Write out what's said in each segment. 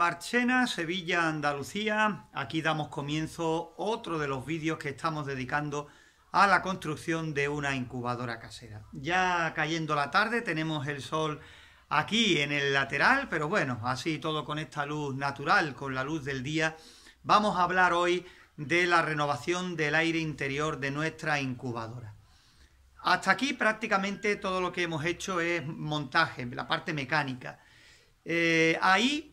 Marchena, Sevilla, Andalucía. Aquí damos comienzo otro de los vídeos que estamos dedicando a la construcción de una incubadora casera. Ya cayendo la tarde, tenemos el sol aquí en el lateral, pero bueno, así todo con esta luz natural, con la luz del día, vamos a hablar hoy de la renovación del aire interior de nuestra incubadora. Hasta aquí prácticamente todo lo que hemos hecho es montaje, la parte mecánica. Eh, ahí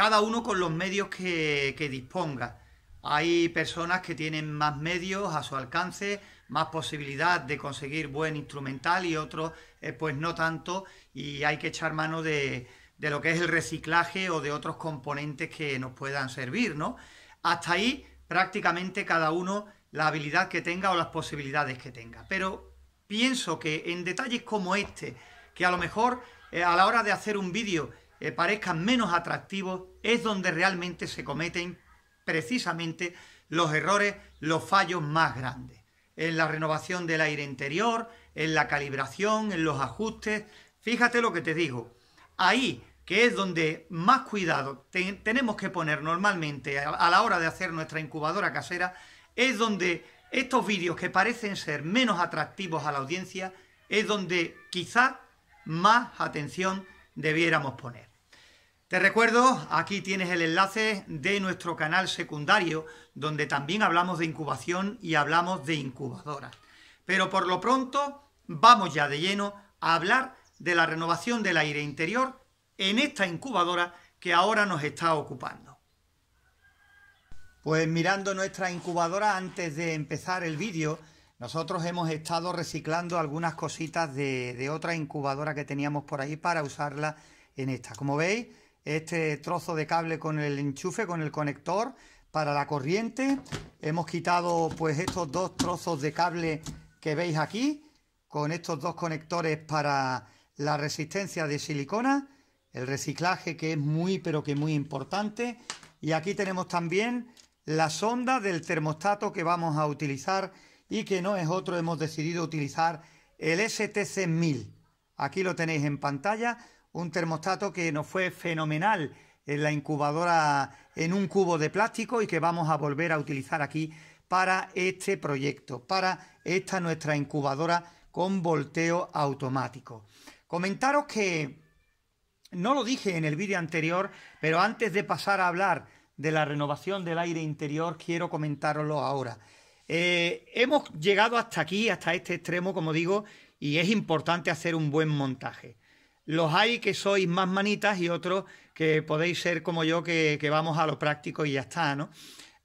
cada uno con los medios que, disponga. Hay personas que tienen más medios a su alcance, más posibilidad de conseguir buen instrumental y otros eh, pues no tanto y hay que echar mano de, lo que es el reciclaje o de otros componentes que nos puedan servir, ¿no? Hasta ahí prácticamente cada uno la habilidad que tenga o las posibilidades que tenga. Pero pienso que en detalles como este, que a lo mejor eh, a la hora de hacer un vídeo eh, parezcan menos atractivos, es donde realmente se cometen precisamente los errores, los fallos más grandes. En la renovación del aire interior, en la calibración, en los ajustes. Fíjate lo que te digo. Ahí, que es donde más cuidado tenemos que poner normalmente a, a la hora de hacer nuestra incubadora casera, es donde estos vídeos que parecen ser menos atractivos a la audiencia, es donde quizá más atención debiéramos poner. Te recuerdo, aquí tienes el enlace de nuestro canal secundario, donde también hablamos de incubación y hablamos de incubadoras. Pero por lo pronto, vamos ya de lleno a hablar de la renovación del aire interior en esta incubadora que ahora nos está ocupando. Pues mirando nuestra incubadora antes de empezar el vídeo, nosotros hemos estado reciclando algunas cositas de, de otra incubadora que teníamos por ahí para usarla en esta. Como veis, este trozo de cable con el enchufe, con el conector para la corriente. Hemos quitado pues estos dos trozos de cable que veis aquí con estos dos conectores para la resistencia de silicona, el reciclaje que es muy pero que muy importante y aquí tenemos también la sonda del termostato que vamos a utilizar y que no es otro, hemos decidido utilizar el STC1000. Aquí lo tenéis en pantalla, un termostato que nos fue fenomenal en la incubadora en un cubo de plástico y que vamos a volver a utilizar aquí para este proyecto, para esta nuestra incubadora con volteo automático. Comentaros que no lo dije en el vídeo anterior, pero antes de pasar a hablar de la renovación del aire interior, quiero comentároslo ahora. Eh, hemos llegado hasta aquí, hasta este extremo, como digo, y es importante hacer un buen montaje. Los hay que sois más manitas y otros que podéis ser como yo, que, vamos a lo práctico y ya está, ¿no?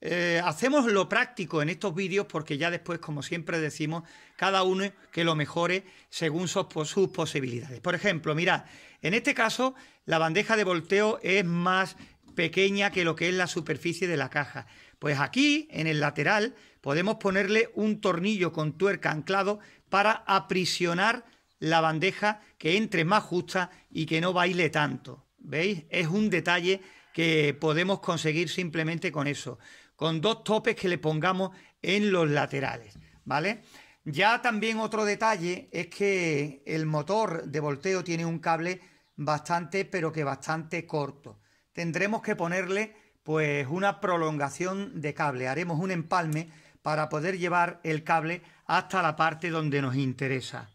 Eh, hacemos lo práctico en estos vídeos porque ya después, como siempre decimos, cada uno que lo mejore según sus, sus posibilidades. Por ejemplo, mirad, en este caso la bandeja de volteo es más pequeña que lo que es la superficie de la caja. Pues aquí, en el lateral, podemos ponerle un tornillo con tuerca anclado para aprisionar la bandeja que entre más justa y que no baile tanto. ¿Veis? Es un detalle que podemos conseguir simplemente con eso, con dos topes que le pongamos en los laterales, ¿vale? Ya también otro detalle es que el motor de volteo tiene un cable bastante, pero que bastante corto. Tendremos que ponerle pues una prolongación de cable, haremos un empalme para poder llevar el cable hasta la parte donde nos interesa.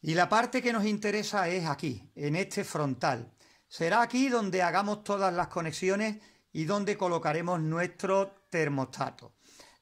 Y la parte que nos interesa es aquí, en este frontal. Será aquí donde hagamos todas las conexiones y donde colocaremos nuestro termostato.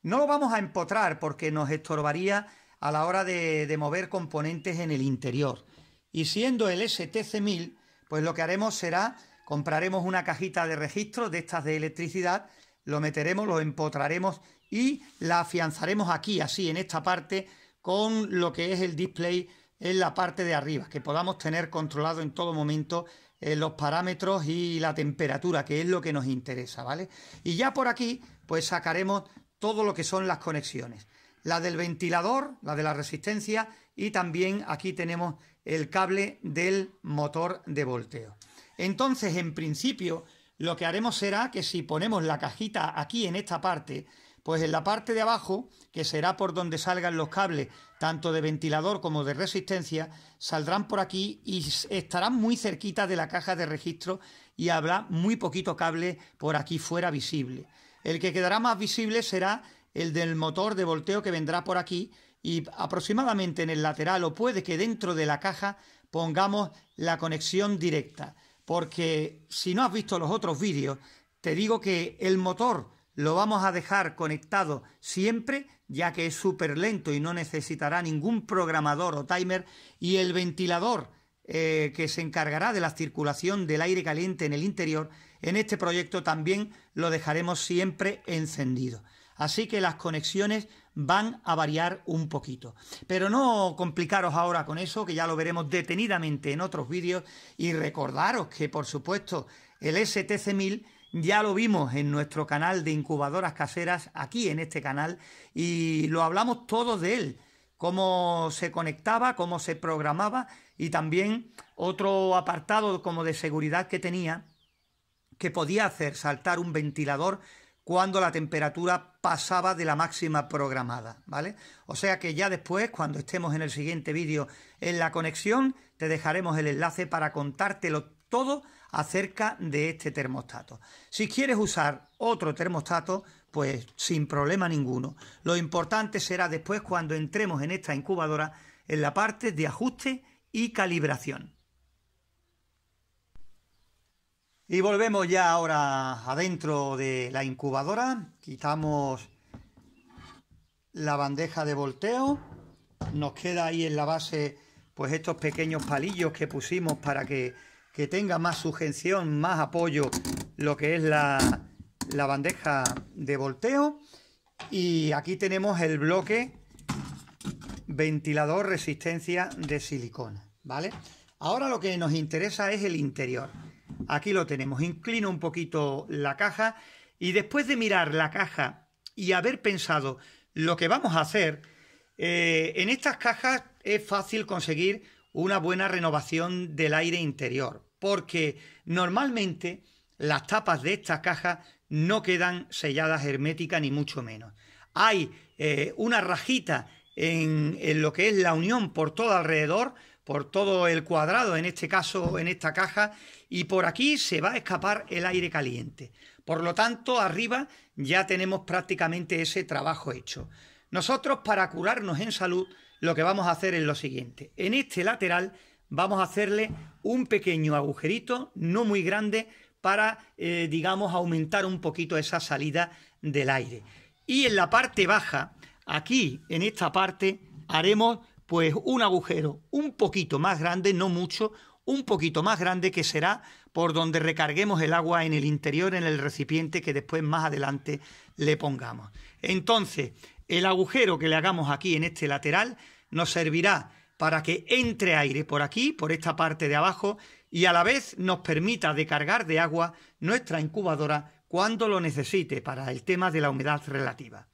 No lo vamos a empotrar porque nos estorbaría a la hora de, mover componentes en el interior. Y siendo el STC1000, pues lo que haremos será compraremos una cajita de registro de estas de electricidad, lo meteremos, lo empotraremos y la afianzaremos aquí, así en esta parte, con lo que es el display en la parte de arriba, que podamos tener controlado en todo momento eh, los parámetros y la temperatura, que es lo que nos interesa, ¿vale? Y ya por aquí, pues sacaremos todo lo que son las conexiones. La del ventilador, la de la resistencia y también aquí tenemos el cable del motor de volteo. Entonces, en principio, lo que haremos será que si ponemos la cajita aquí en esta parte, pues en la parte de abajo, que será por donde salgan los cables tanto de ventilador como de resistencia, saldrán por aquí y estarán muy cerquita de la caja de registro y habrá muy poquito cable por aquí fuera visible. El que quedará más visible será el del motor de volteo que vendrá por aquí y aproximadamente en el lateral o puede que dentro de la caja pongamos la conexión directa. Porque si no has visto los otros vídeos, te digo que el motor lo vamos a dejar conectado siempre, ya que es súper lento y no necesitará ningún programador o timer. Y el ventilador eh, que se encargará de la circulación del aire caliente en el interior, en este proyecto también lo dejaremos siempre encendido. Así que las conexiones van a variar un poquito. Pero no complicaros ahora con eso, que ya lo veremos detenidamente en otros vídeos. Y recordaros que, por supuesto, el STC1000 ya lo vimos en nuestro canal de incubadoras caseras, aquí en este canal, y lo hablamos todos de él, cómo se conectaba, cómo se programaba y también otro apartado como de seguridad que tenía, que podía hacer saltar un ventilador cuando la temperatura pasaba de la máxima programada, ¿vale? O sea que ya después, cuando estemos en el siguiente vídeo en la conexión, te dejaremos el enlace para contártelo todo acerca de este termostato. Si quieres usar otro termostato, pues sin problema ninguno. Lo importante será después cuando entremos en esta incubadora en la parte de ajuste y calibración. Y volvemos ya ahora adentro de la incubadora, quitamos la bandeja de volteo, nos queda ahí en la base pues estos pequeños palillos que pusimos para que que tenga más sujeción, más apoyo lo que es la, bandeja de volteo. Y aquí tenemos el bloque ventilador resistencia de silicona, ¿vale? Ahora lo que nos interesa es el interior. Aquí lo tenemos, inclino un poquito la caja y después de mirar la caja y haber pensado lo que vamos a hacer, eh, en estas cajas es fácil conseguir una buena renovación del aire interior porque normalmente las tapas de estas cajas no quedan selladas herméticas ni mucho menos. Hay eh, una rajita en, lo que es la unión por todo alrededor, por todo el cuadrado, en este caso en esta caja, y por aquí se va a escapar el aire caliente. Por lo tanto, arriba ya tenemos prácticamente ese trabajo hecho. Nosotros para curarnos en salud lo que vamos a hacer es lo siguiente. En este lateral vamos a hacerle un pequeño agujerito, no muy grande, para, eh, digamos, aumentar un poquito esa salida del aire. Y en la parte baja, aquí, en esta parte, haremos pues un agujero un poquito más grande, no mucho, un poquito más grande que será por donde recarguemos el agua en el interior, en el recipiente que después más adelante le pongamos. Entonces, el agujero que le hagamos aquí en este lateral nos servirá para que entre aire por aquí, por esta parte de abajo, y a la vez nos permita descargar de agua nuestra incubadora cuando lo necesite para el tema de la humedad relativa.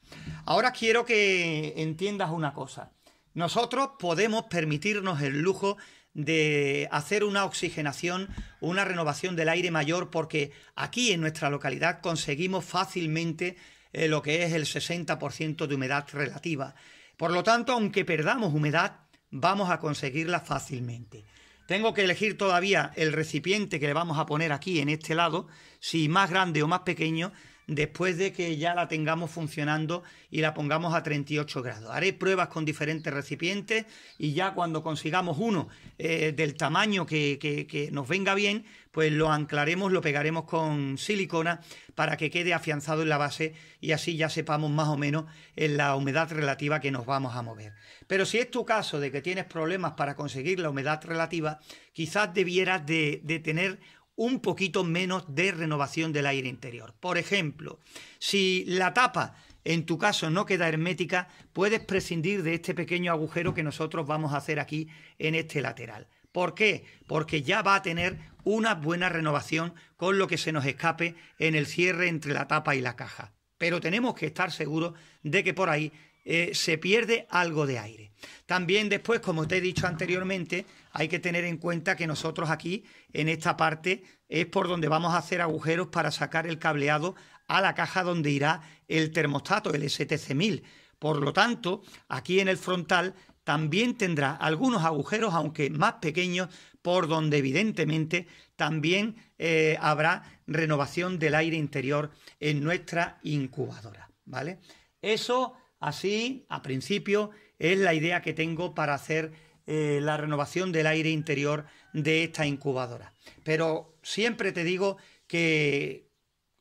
Ahora quiero que entiendas una cosa. Nosotros podemos permitirnos el lujo de hacer una oxigenación, una renovación del aire mayor, porque aquí en nuestra localidad conseguimos fácilmente eh, lo que es el 60% de humedad relativa. Por lo tanto, aunque perdamos humedad, vamos a conseguirla fácilmente. Tengo que elegir todavía el recipiente que le vamos a poner aquí en este lado, si más grande o más pequeño, después de que ya la tengamos funcionando y la pongamos a 38 grados. Haré pruebas con diferentes recipientes y ya cuando consigamos uno eh, del tamaño que, nos venga bien, pues lo anclaremos, lo pegaremos con silicona para que quede afianzado en la base y así ya sepamos más o menos en eh, la humedad relativa que nos vamos a mover. Pero si es tu caso de que tienes problemas para conseguir la humedad relativa, quizás debieras de, de tener un poquito menos de renovación del aire interior. Por ejemplo, si la tapa en tu caso no queda hermética, puedes prescindir de este pequeño agujero que nosotros vamos a hacer aquí en este lateral. ¿Por qué? Porque ya va a tener una buena renovación con lo que se nos escape en el cierre entre la tapa y la caja. Pero tenemos que estar seguros de que por ahí eh, se pierde algo de aire. También después, como te he dicho anteriormente, hay que tener en cuenta que nosotros aquí, en esta parte, es por donde vamos a hacer agujeros para sacar el cableado a la caja donde irá el termostato, el STC1000. Por lo tanto, aquí en el frontal también tendrá algunos agujeros, aunque más pequeños, por donde evidentemente también eh, habrá renovación del aire interior en nuestra incubadora. ¿Vale? Eso Así, a principio, es la idea que tengo para hacer eh, la renovación del aire interior de esta incubadora. Pero siempre te digo que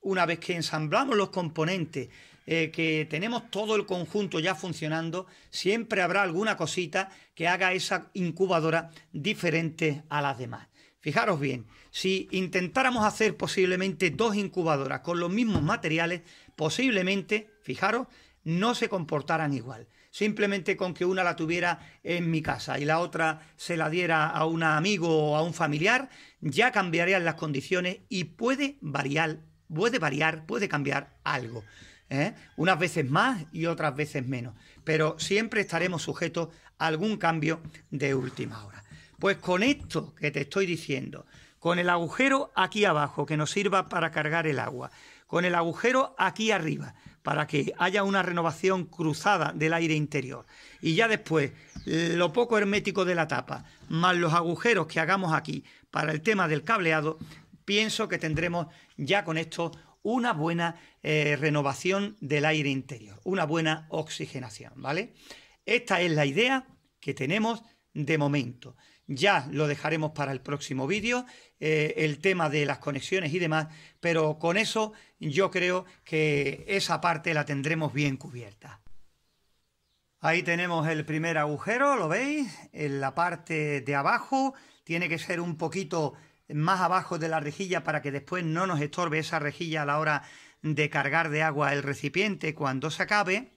una vez que ensamblamos los componentes, eh, que tenemos todo el conjunto ya funcionando, siempre habrá alguna cosita que haga esa incubadora diferente a las demás. Fijaros bien, si intentáramos hacer posiblemente dos incubadoras con los mismos materiales, posiblemente, fijaros, no se comportaran igual. Simplemente con que una la tuviera en mi casa y la otra se la diera a un amigo o a un familiar, ya cambiarían las condiciones y puede variar, puede variar, puede cambiar algo. ¿eh? Unas veces más y otras veces menos. Pero siempre estaremos sujetos a algún cambio de última hora. Pues con esto que te estoy diciendo, con el agujero aquí abajo que nos sirva para cargar el agua, con el agujero aquí arriba, para que haya una renovación cruzada del aire interior. Y ya después, lo poco hermético de la tapa, más los agujeros que hagamos aquí para el tema del cableado, pienso que tendremos ya con esto una buena eh, renovación del aire interior, una buena oxigenación, ¿vale? Esta es la idea que tenemos de momento ya lo dejaremos para el próximo vídeo, eh, el tema de las conexiones y demás, pero con eso yo creo que esa parte la tendremos bien cubierta. Ahí tenemos el primer agujero, ¿lo veis? En la parte de abajo, tiene que ser un poquito más abajo de la rejilla para que después no nos estorbe esa rejilla a la hora de cargar de agua el recipiente cuando se acabe.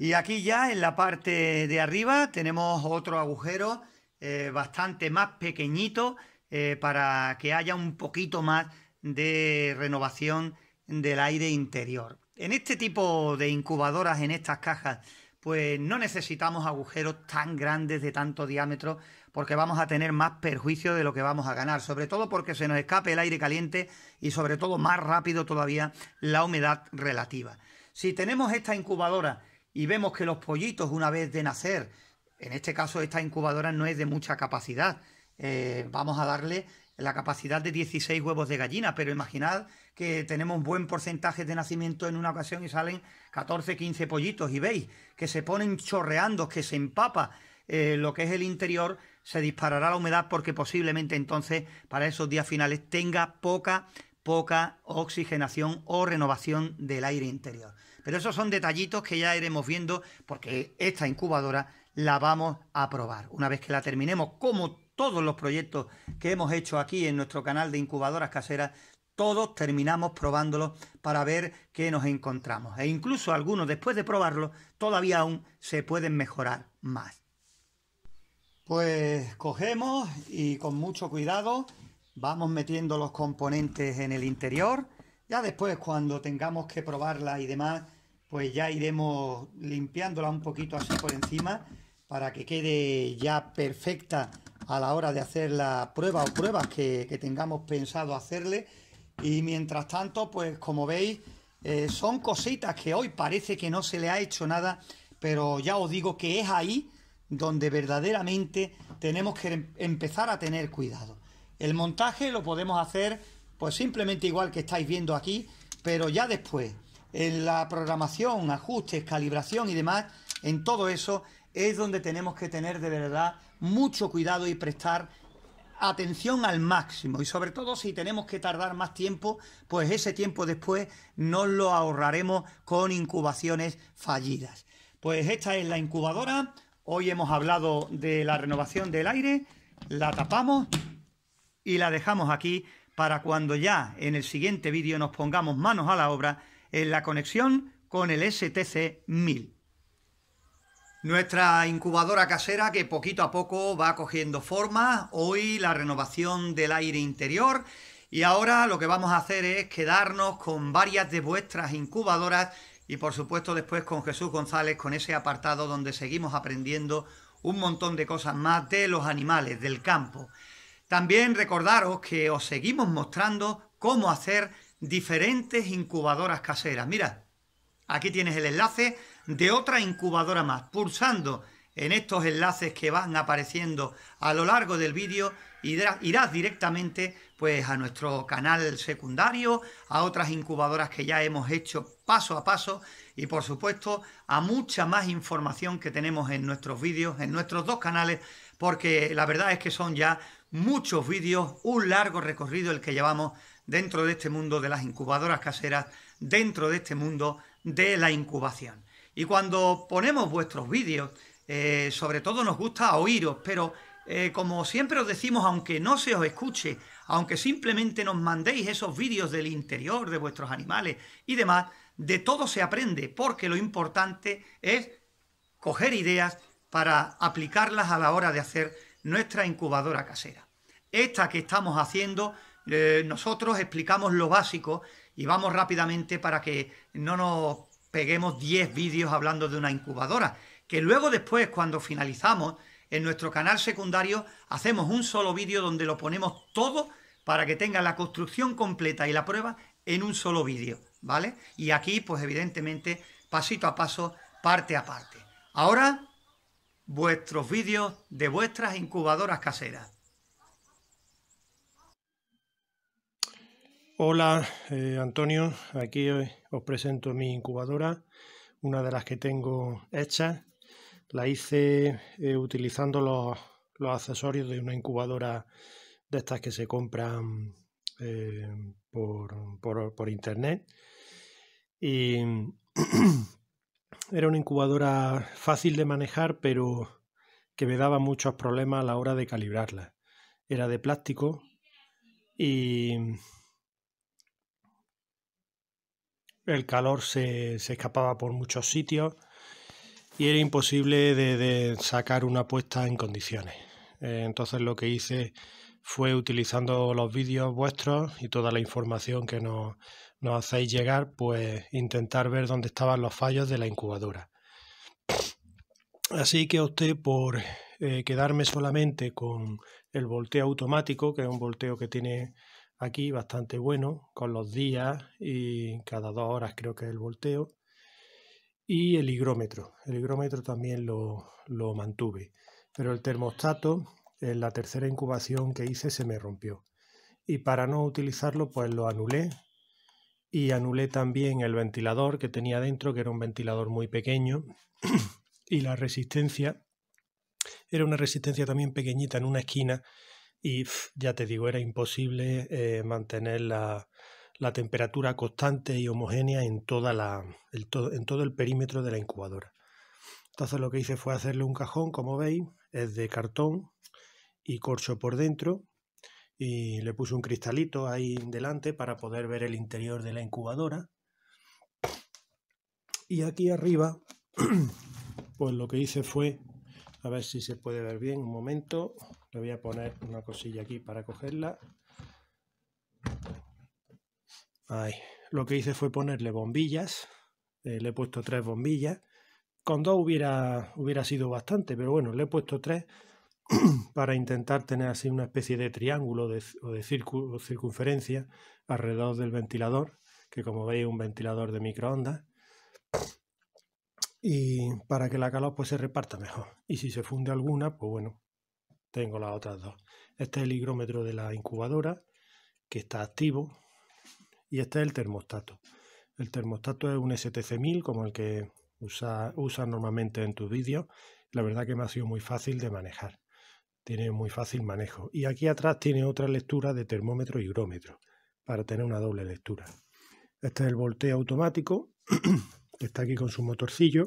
Y aquí ya en la parte de arriba tenemos otro agujero eh, bastante más pequeñito eh, para que haya un poquito más de renovación del aire interior. En este tipo de incubadoras, en estas cajas, pues no necesitamos agujeros tan grandes de tanto diámetro porque vamos a tener más perjuicio de lo que vamos a ganar, sobre todo porque se nos escape el aire caliente y sobre todo más rápido todavía la humedad relativa. Si tenemos esta incubadora y vemos que los pollitos una vez de nacer, en este caso esta incubadora no es de mucha capacidad, eh, vamos a darle la capacidad de 16 huevos de gallina, pero imaginad que tenemos un buen porcentaje de nacimiento en una ocasión y salen 14, 15 pollitos y veis que se ponen chorreando, que se empapa eh, lo que es el interior, se disparará la humedad porque posiblemente entonces para esos días finales tenga poca, poca oxigenación o renovación del aire interior. Pero esos son detallitos que ya iremos viendo porque esta incubadora la vamos a probar. Una vez que la terminemos, como todos los proyectos que hemos hecho aquí en nuestro canal de incubadoras caseras, todos terminamos probándolos para ver qué nos encontramos. E incluso algunos, después de probarlo todavía aún se pueden mejorar más. Pues cogemos y con mucho cuidado vamos metiendo los componentes en el interior ya después, cuando tengamos que probarla y demás, pues ya iremos limpiándola un poquito así por encima para que quede ya perfecta a la hora de hacer la prueba o pruebas que, tengamos pensado hacerle. Y mientras tanto, pues como veis, eh, son cositas que hoy parece que no se le ha hecho nada, pero ya os digo que es ahí donde verdaderamente tenemos que em-, empezar a tener cuidado. El montaje lo podemos hacer pues simplemente igual que estáis viendo aquí, pero ya después, en la programación, ajustes, calibración y demás, en todo eso es donde tenemos que tener de verdad mucho cuidado y prestar atención al máximo y sobre todo si tenemos que tardar más tiempo, pues ese tiempo después nos lo ahorraremos con incubaciones fallidas. Pues esta es la incubadora, hoy hemos hablado de la renovación del aire, la tapamos y la dejamos aquí para cuando ya en el siguiente vídeo nos pongamos manos a la obra en la conexión con el STC 1000. Nuestra incubadora casera que poquito a poco va cogiendo forma, hoy la renovación del aire interior y ahora lo que vamos a hacer es quedarnos con varias de vuestras incubadoras y por supuesto después con Jesús González con ese apartado donde seguimos aprendiendo un montón de cosas más de los animales, del campo. También recordaros que os seguimos mostrando cómo hacer diferentes incubadoras caseras. Mira, aquí tienes el enlace de otra incubadora más. Pulsando en estos enlaces que van apareciendo a lo largo del vídeo, irás directamente pues a nuestro canal secundario, a otras incubadoras que ya hemos hecho paso a paso y por supuesto a mucha más información que tenemos en nuestros vídeos, en nuestros dos canales, porque la verdad es que son ya muchos vídeos, un largo recorrido el que llevamos dentro de este mundo de las incubadoras caseras, dentro de este mundo de la incubación. Y cuando ponemos vuestros vídeos, eh, sobre todo nos gusta oíros, pero eh, como siempre os decimos, aunque no se os escuche, aunque simplemente nos mandéis esos vídeos del interior de vuestros animales y demás, de todo se aprende, porque lo importante es coger ideas para aplicarlas a la hora de hacer nuestra incubadora casera. Esta que estamos haciendo, eh, nosotros explicamos lo básico y vamos rápidamente para que no nos peguemos 10 vídeos hablando de una incubadora, que luego después, cuando finalizamos, en nuestro canal secundario hacemos un solo vídeo donde lo ponemos todo para que tenga la construcción completa y la prueba en un solo vídeo, ¿vale? Y aquí, pues evidentemente, pasito a paso, parte a parte. Ahora vuestros vídeos de vuestras incubadoras caseras. Hola eh, Antonio, aquí eh, os presento mi incubadora, una de las que tengo hecha. La hice eh, utilizando los, accesorios de una incubadora de estas que se compran por, por, internet. Y Era una incubadora fácil de manejar, pero que me daba muchos problemas a la hora de calibrarla. Era de plástico y el calor se, escapaba por muchos sitios y era imposible de, de sacar una puesta en condiciones. Eh, entonces lo que hice fue utilizando los vídeos vuestros y toda la información que nos, hacéis llegar, pues intentar ver dónde estaban los fallos de la incubadora. Así que opté por eh, quedarme solamente con el volteo automático, que es un volteo que tiene aquí bastante bueno, con los días y cada dos horas creo que es el volteo. Y el higrómetro, el higrómetro también lo mantuve. Pero el termostato eh, la tercera incubación que hice se me rompió. Y para no utilizarlo, pues lo anulé. Y anulé también el ventilador que tenía dentro, que era un ventilador muy pequeño. y la resistencia era una resistencia también pequeñita en una esquina. Y ya te digo, era imposible eh, mantener la, temperatura constante y homogénea en, en todo el perímetro de la incubadora. Entonces lo que hice fue hacerle un cajón, como veis, es de cartón, y corcho por dentro y le puse un cristalito ahí delante para poder ver el interior de la incubadora. Y aquí arriba, pues lo que hice fue, a ver si se puede ver bien, un momento, le voy a poner una cosilla aquí para cogerla. Ahí. Lo que hice fue ponerle bombillas, eh, le he puesto tres bombillas, con dos hubiera, hubiera sido bastante, pero bueno, le he puesto tres para intentar tener así una especie de triángulo de, o de circunferencia alrededor del ventilador, que como veis es un ventilador de microondas, y para que la calor pues se reparta mejor. Y si se funde alguna, pues bueno, tengo las otras dos. Este es el higrómetro de la incubadora, que está activo, y este es el termostato. El termostato es un STC1000 como el que usas usa normalmente en tus vídeos. La verdad que me ha sido muy fácil de manejar. Tiene muy fácil manejo. Y aquí atrás tiene otra lectura de termómetro y higrómetro para tener una doble lectura. Este es el volteo automático que está aquí con su motorcillo.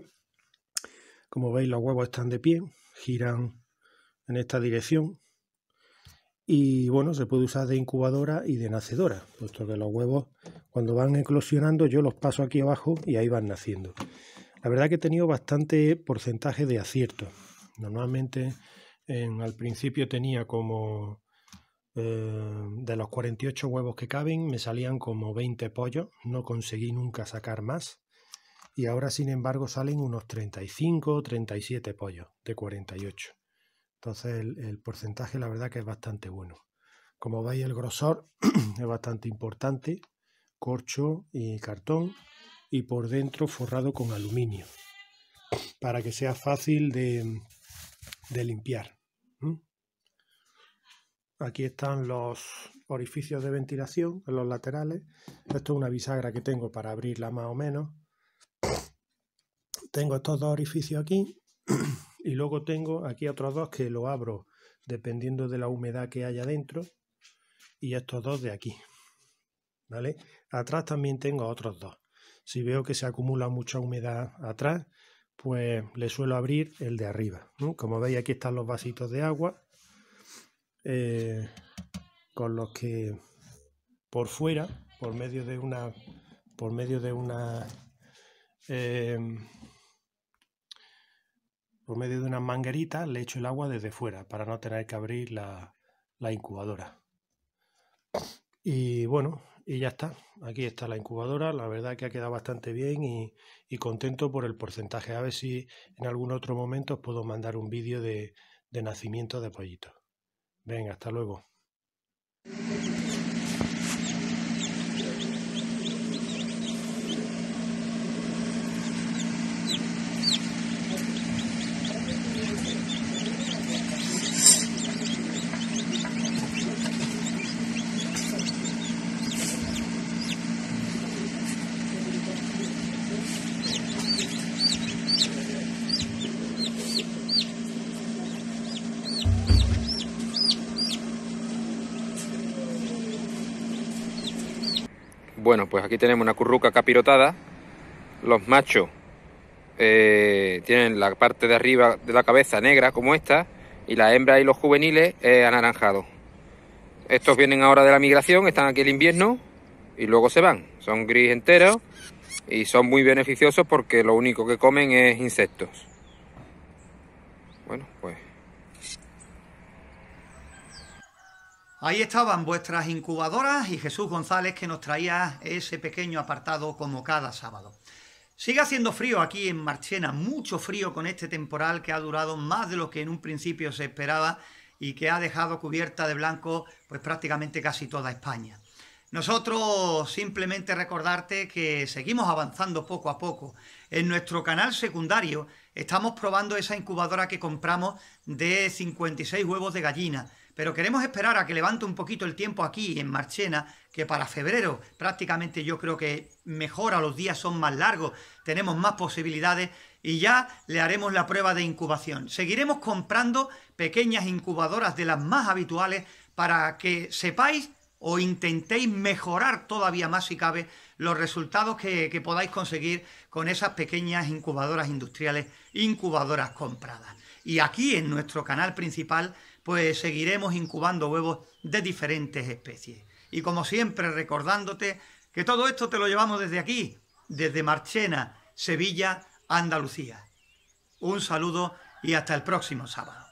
Como veis los huevos están de pie, giran en esta dirección y bueno, se puede usar de incubadora y de nacedora, puesto que los huevos cuando van eclosionando yo los paso aquí abajo y ahí van naciendo. La verdad que he tenido bastante porcentaje de acierto. Normalmente al principio tenía como eh, de los 48 huevos que caben, me salían como 20 pollos, no conseguí nunca sacar más. Y ahora, sin embargo, salen unos 35 o 37 pollos de 48. Entonces el, porcentaje la verdad que es bastante bueno. Como veis el grosor es bastante importante, corcho y cartón y por dentro forrado con aluminio para que sea fácil de, de limpiar. Aquí están los orificios de ventilación en los laterales. Esto es una bisagra que tengo para abrirla más o menos. Tengo estos dos orificios aquí y luego tengo aquí otros dos que lo abro dependiendo de la humedad que haya dentro y estos dos de aquí. ¿Vale? Atrás también tengo otros dos. Si veo que se acumula mucha humedad atrás, pues le suelo abrir el de arriba. Como veis aquí están los vasitos de agua eh, con los que por fuera, por medio de una, por medio de una, eh, por medio de una manguerita le echo el agua desde fuera para no tener que abrir la, la incubadora. Y bueno, y ya está. Aquí está la incubadora. La verdad que ha quedado bastante bien y, contento por el porcentaje. A ver si en algún otro momento os puedo mandar un vídeo de, de nacimiento de pollitos. Venga, hasta luego. bueno, pues aquí tenemos una curruca capirotada. Los machos eh, tienen la parte de arriba de la cabeza negra como esta y la hembra y los juveniles eh, anaranjados. Estos vienen ahora de la migración, están aquí el invierno y luego se van. Son gris enteros y son muy beneficiosos porque lo único que comen es insectos. Bueno, pues Ahí estaban vuestras incubadoras y Jesús González que nos traía ese pequeño apartado como cada sábado. Sigue haciendo frío aquí en Marchena, mucho frío con este temporal que ha durado más de lo que en un principio se esperaba y que ha dejado cubierta de blanco pues prácticamente casi toda España. Nosotros simplemente recordarte que seguimos avanzando poco a poco. En nuestro canal secundario estamos probando esa incubadora que compramos de 56 huevos de gallina pero queremos esperar a que levante un poquito el tiempo aquí en Marchena, que para febrero prácticamente yo creo que mejora, los días son más largos, tenemos más posibilidades y ya le haremos la prueba de incubación. Seguiremos comprando pequeñas incubadoras de las más habituales para que sepáis o intentéis mejorar todavía más si cabe los resultados que, que, podáis conseguir con esas pequeñas incubadoras industriales, incubadoras compradas. Y aquí en nuestro canal principal pues seguiremos incubando huevos de diferentes especies. Y como siempre, recordándote que todo esto te lo llevamos desde aquí, desde Marchena, Sevilla, Andalucía. Un saludo y hasta el próximo sábado.